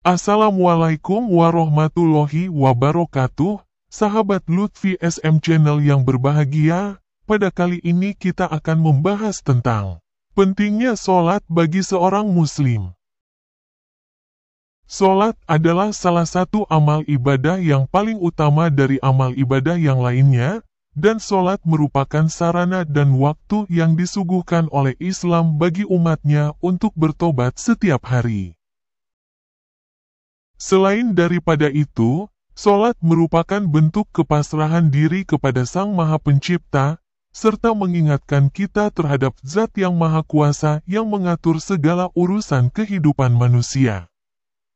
Assalamualaikum warahmatullahi wabarakatuh, sahabat Lutfi SM Channel yang berbahagia, pada kali ini kita akan membahas tentang pentingnya sholat bagi seorang muslim. Sholat adalah salah satu amal ibadah yang paling utama dari amal ibadah yang lainnya, dan sholat merupakan sarana dan waktu yang disuguhkan oleh Islam bagi umatnya untuk bertobat setiap hari. Selain daripada itu, solat merupakan bentuk kepasrahan diri kepada Sang Maha Pencipta, serta mengingatkan kita terhadap zat yang maha kuasa yang mengatur segala urusan kehidupan manusia.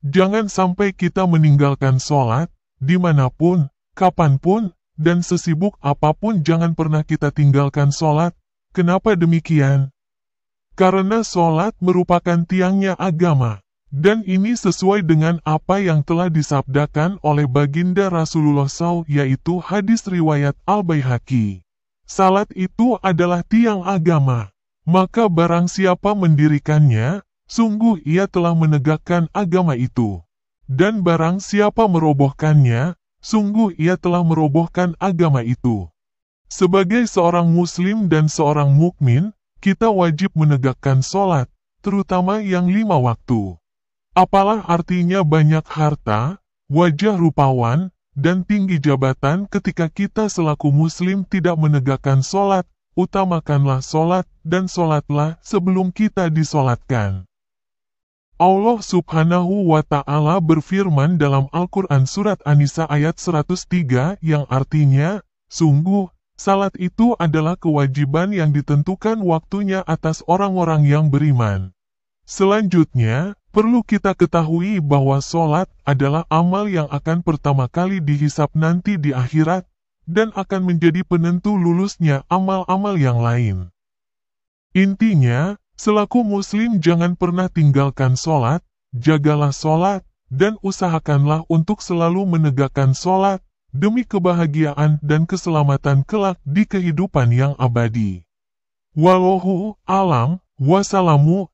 Jangan sampai kita meninggalkan sholat, dimanapun, kapanpun, dan sesibuk apapun jangan pernah kita tinggalkan sholat. Kenapa demikian? Karena sholat merupakan tiangnya agama. Dan ini sesuai dengan apa yang telah disabdakan oleh baginda Rasulullah SAW yaitu hadis riwayat Al-Baihaqi. Salat itu adalah tiang agama. Maka barang siapa mendirikannya, sungguh ia telah menegakkan agama itu. Dan barang siapa merobohkannya, sungguh ia telah merobohkan agama itu. Sebagai seorang muslim dan seorang mukmin, kita wajib menegakkan sholat, terutama yang lima waktu. Apalah artinya banyak harta, wajah rupawan, dan tinggi jabatan ketika kita selaku muslim tidak menegakkan solat, utamakanlah solat, dan solatlah sebelum kita disolatkan. Allah subhanahu wa ta'ala berfirman dalam Al-Quran Surat An-Nisa ayat 103 yang artinya, Sungguh, salat itu adalah kewajiban yang ditentukan waktunya atas orang-orang yang beriman. Selanjutnya, Perlu kita ketahui bahwa solat adalah amal yang akan pertama kali dihisap nanti di akhirat, dan akan menjadi penentu lulusnya amal-amal yang lain. Intinya, selaku muslim jangan pernah tinggalkan solat, jagalah solat, dan usahakanlah untuk selalu menegakkan solat, demi kebahagiaan dan keselamatan kelak di kehidupan yang abadi. Walohu alam, wassalamu